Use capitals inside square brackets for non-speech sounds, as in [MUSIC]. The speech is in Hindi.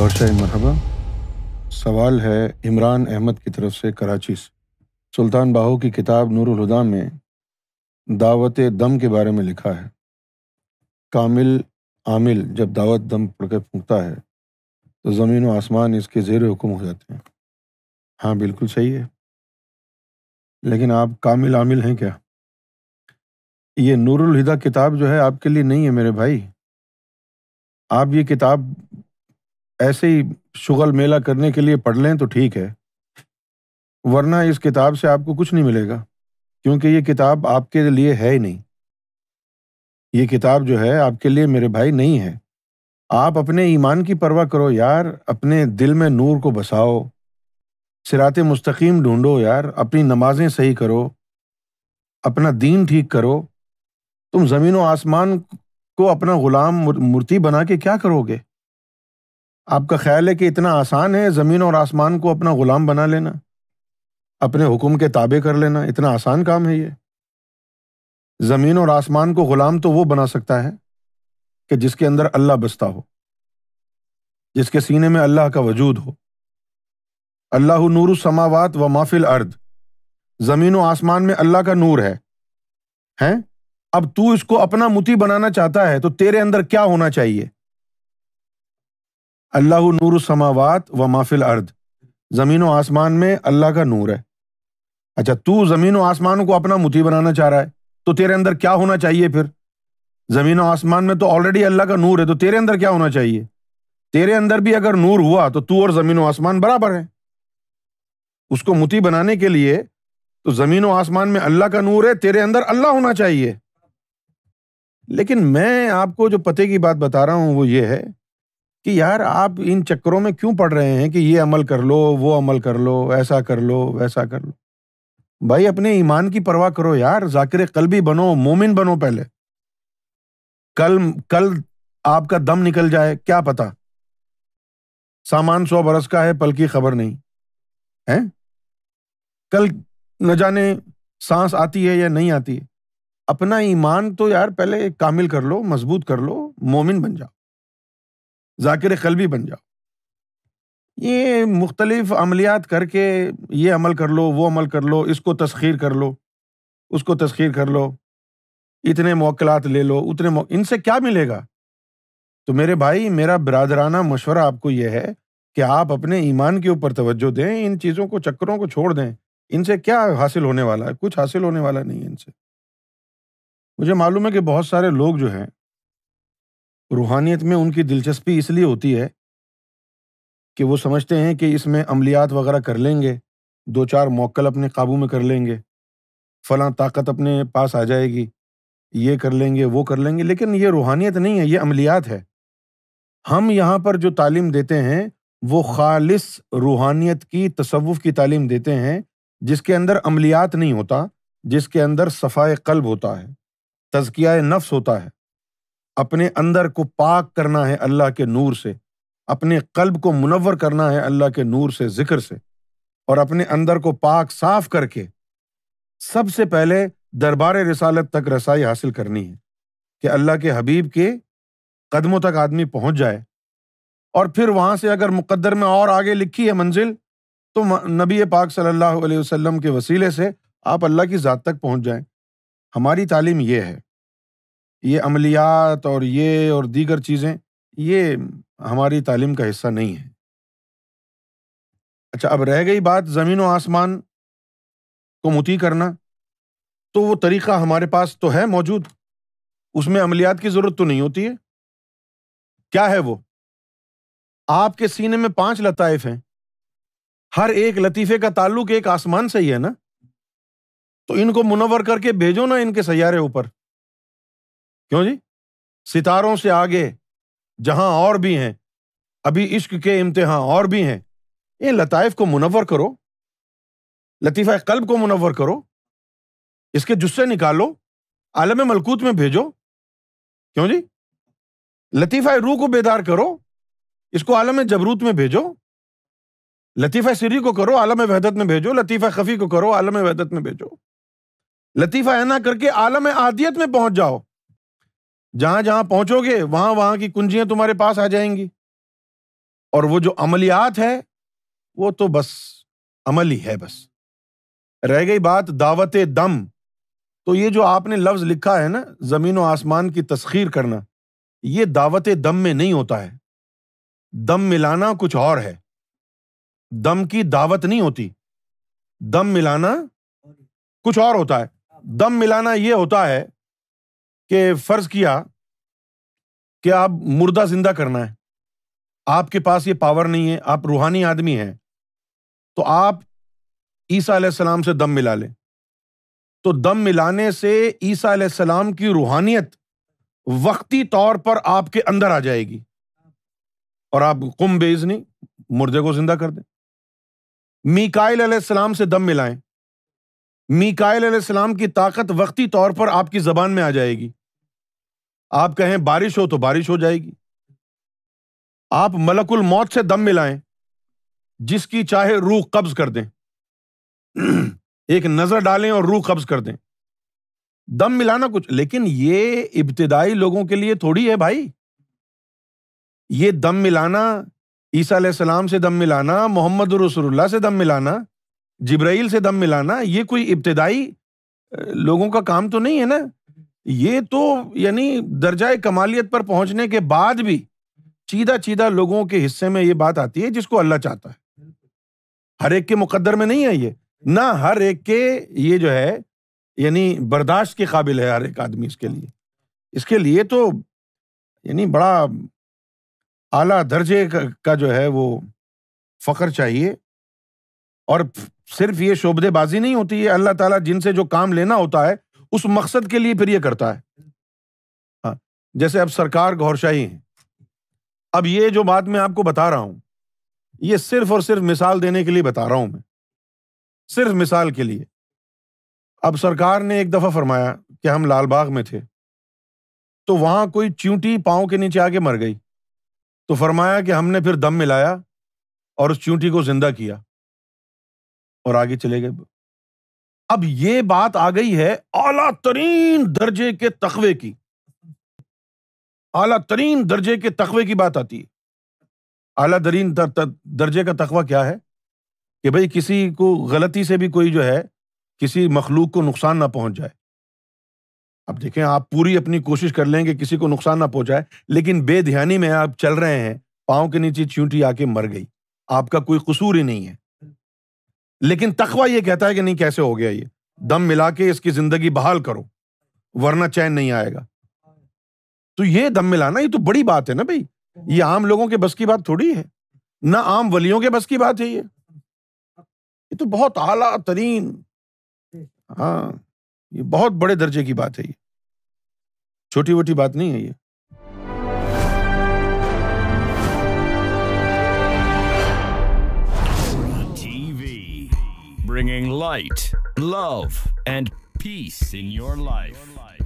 दौर शाह मरहबा सवाल है इमरान अहमद की तरफ से कराची से सुल्तान बाहू की किताब नूरुलहुदा में दावत दम के बारे में लिखा है कामिल आमिल जब दावत दम पढ़कर फूकता है तो ज़मीन व आसमान इसके जेर हुकुम हो जाते हैं हाँ बिल्कुल सही है लेकिन आप कामिल आमिल हैं क्या ये नूरुल किताब जो है आपके लिए नहीं है मेरे भाई आप ये किताब ऐसे ही शुगल मेला करने के लिए पढ़ लें तो ठीक है वरना इस किताब से आपको कुछ नहीं मिलेगा क्योंकि ये किताब आपके लिए है ही नहीं ये किताब जो है आपके लिए मेरे भाई नहीं है आप अपने ईमान की परवाह करो यार अपने दिल में नूर को बसाओ सिरात मुस्तकीम ढूंढो यार अपनी नमाजें सही करो अपना दीन ठीक करो तुम ज़मीन व आसमान को अपना गुलाम मूर्ति बना के क्या करोगे आपका ख्याल है कि इतना आसान है ज़मीन और आसमान को अपना ग़ुलाम बना लेना अपने हुक्म के ताबे कर लेना इतना आसान काम है ये ज़मीन और आसमान को ग़ुलाम तो वो बना सकता है कि जिसके अंदर अल्लाह बसता हो जिसके सीने में अल्लाह का वजूद हो अल्लाह नूर समावात व माफिल अर्द ज़मीन व आसमान में अल्लाह का नूर है हैं अब तू इसको अपना मुती बनाना चाहता है तो तेरे अंदर क्या होना चाहिए अल्लाह नूर समावात व माफिल अर्द ज़मीन व आसमान में अल्लाह का नूर है अच्छा तू ज़मीन व आसमान को अपना मुती बनाना चाह रहा है तो तेरे अंदर क्या होना चाहिए फिर ज़मीन व आसमान में तो ऑलरेडी अल्लाह का नूर है तो तेरे अंदर क्या होना चाहिए तेरे अंदर भी अगर नूर हुआ तो तू और ज़मीन व आसमान बराबर है उसको मुती बनाने के लिए तो ज़मीन व आसमान में अल्लाह का नूर है तेरे अंदर अल्लाह होना चाहिए लेकिन मैं आपको जो पते की बात बता रहा हूँ वो ये है कि यार आप इन चक्करों में क्यों पड़ रहे हैं कि ये अमल कर लो वो अमल कर लो ऐसा कर लो वैसा कर लो भाई अपने ईमान की परवाह करो यार जाकिर भी बनो मोमिन बनो पहले कल कल आपका दम निकल जाए क्या पता सामान सौ बरस का है पल की खबर नहीं है कल न जाने सांस आती है या नहीं आती है अपना ईमान तो यार पहले कामिल कर लो मजबूत कर लो मोमिन बन जाओ जाकिर कलबी बन जाओ ये मुख्तलिफ अमलियात करके ये अमल कर लो वो अमल कर लो इसको तस्खीर कर लो उसको तस्खीर कर लो इतने मौकलात ले लो उतने इनसे क्या मिलेगा तो मेरे भाई मेरा बरदराना मशवरा आपको यह है कि आप अपने ईमान के ऊपर तवज्जो दें इन चीज़ों को चक्करों को छोड़ दें इनसे क्या हासिल होने वाला है कुछ हासिल होने वाला नहीं है इनसे मुझे मालूम है कि बहुत सारे लोग जो हैं रूहानियत में उनकी दिलचस्पी इसलिए होती है कि वो समझते हैं कि इसमें अमलियात वगैरह कर लेंगे दो चार मौकल अपने काबू में कर लेंगे फ़लाँ ताकत अपने पास आ जाएगी ये कर लेंगे वो कर लेंगे लेकिन ये रूहानियत नहीं है ये अमलियात है हम यहाँ पर जो तालीम देते हैं वो खालिस रूहानियत की तसवुफ़ की तालीम देते हैं जिसके अंदर अमलियात नहीं होता जिसके अंदर सफ़ाए कल्ब होता है तजकिया नफ्स होता है अपने अंदर को पाक करना है अल्लाह के नूर से अपने कल्ब को मुनवर करना है अल्लाह के नूर से जिक्र से और अपने अंदर को पाक साफ करके सबसे पहले दरबार रसालत तक रसाई हासिल करनी है कि अल्लाह के हबीब के कदमों तक आदमी पहुंच जाए और फिर वहां से अगर मुकद्दर में और आगे लिखी है मंजिल तो नबी पाक सल्लल्लाहु अलैहि वसल्लम के वसीले से आप अल्लाह की ज़ात तक पहुंच जाएं हमारी तालीम ये है ये अमलियात और ये और दीगर चीज़ें ये हमारी तालीम का हिस्सा नहीं है अच्छा अब रह गई बात ज़मीन व आसमान को मुती करना तो वो तरीका हमारे पास तो है मौजूद उसमें अमलियात की ज़रूरत तो नहीं होती है क्या है वो आपके सीने में पांच लताइफ हैं हर एक लतीफे का ताल्लुक एक आसमान से ही है ना तो इनको मुनवर करके भेजो ना इनके सैारे ऊपर क्यों जी सितारों से आगे जहां और भी हैं अभी इश्क के इम्तिहान और भी हैं ये लताइफ को मुनवर करो लतीफ़ा कल्ब को मुनवर करो इसके जुस्से निकालो आलम मलकूत में भेजो क्यों जी लतीफ़ा रूह को बेदार करो इसको आलम जबरूत में भेजो लतीफ़ा सिरी को करो आलम वहदत में भेजो लतीफ़ा खफी को करो आलम वहदत में भेजो लतीफ़ा ऐना करके आलम आदियत में पहुंच जाओ जहां जहां पहुंचोगे वहां वहां की कुंजियां तुम्हारे पास आ जाएंगी और वो जो अमलियात है वो तो बस अमल ही है बस रह गई बात दावत दम तो ये जो आपने लफ्ज लिखा है ना जमीन और आसमान की तस्खीर करना ये दावत दम में नहीं होता है दम मिलाना कुछ और है दम की दावत नहीं होती दम मिलाना कुछ और होता है दम मिलाना ये होता है कि फर्ज किया कि आप मुर्दा जिंदा करना है आपके पास ये पावर नहीं है आप रूहानी आदमी हैं तो आप ईसा सलाम से दम मिला लें तो दम मिलाने से ईसा सलाम की रूहानियत वक्ती तौर पर आपके अंदर आ जाएगी और आप कुम बेजनी मुर्दे को जिंदा कर दें मीकाइल सलाम से दम मिलाएं मीकाइल सलाम की ताकत वक्ती तौर पर आपकी जबान में आ जाएगी आप कहें बारिश हो तो बारिश हो जाएगी आप मलकुल मौत से दम मिलाएं जिसकी चाहे रूह कब्ज कर दें [CLEARS THROAT] एक नजर डालें और रूह कब्ज कर दें दम मिलाना कुछ लेकिन ये इब्तदाई लोगों के लिए थोड़ी है भाई ये दम मिलाना ईसा सलाम से दम मिलाना मोहम्मद रसुल्ला से दम मिलाना जिब्राइल से दम मिलाना ये कोई इब्तदाई लोगों का काम तो नहीं है ना ये तो यानी दर्जा कमालियत पर पहुंचने के बाद भी चीदा चीदा लोगों के हिस्से में ये बात आती है जिसको अल्लाह चाहता है हर एक के मुकद्दर में नहीं है ये ना हर एक के ये जो है यानी बर्दाश्त के काबिल है हर एक आदमी इसके लिए इसके लिए तो यानी बड़ा आला दर्जे का, का जो है वो फ़ख्र चाहिए और सिर्फ ये शोबदेबाजी नहीं होती है अल्लाह ताला जिनसे जो काम लेना होता है उस मकसद के लिए फिर ये करता है हाँ जैसे अब सरकार गौरशाही है अब ये जो बात मैं आपको बता रहा हूं ये सिर्फ और सिर्फ मिसाल देने के लिए बता रहा हूं मैं सिर्फ मिसाल के लिए अब सरकार ने एक दफा फरमाया कि हम लाल बाग में थे तो वहां कोई च्यूटी पांव के नीचे आके मर गई तो फरमाया कि हमने फिर दम मिलाया और उस च्यूटी को जिंदा किया और आगे चले गए अब ये बात आ गई है आला तरीन दर्जे के तखवे की आला तरीन दर्जे के तखवे की बात आती है अला तरीन दर, दर, दर्जे का तखबा क्या है कि भाई किसी को गलती से भी कोई जो है किसी मखलूक को नुकसान ना पहुंच जाए अब देखें आप पूरी अपनी कोशिश कर लेंगे कि किसी को नुकसान ना पहुंचाए लेकिन बेध्यानी में आप चल रहे हैं पाँव के नीचे चींटी आके मर गई आपका कोई कसूर ही नहीं है लेकिन तखवा ये कहता है कि नहीं कैसे हो गया ये दम मिला के इसकी जिंदगी बहाल करो वरना चैन नहीं आएगा तो ये दम मिलाना ये तो बड़ी बात है ना भाई ये आम लोगों के बस की बात थोड़ी है ना आम वलियों के बस की बात है ये ये तो बहुत आला तरीन हाँ ये बहुत बड़े दर्जे की बात है ये छोटी वोटी बात नहीं है ये bringing light, love, and peace in your life.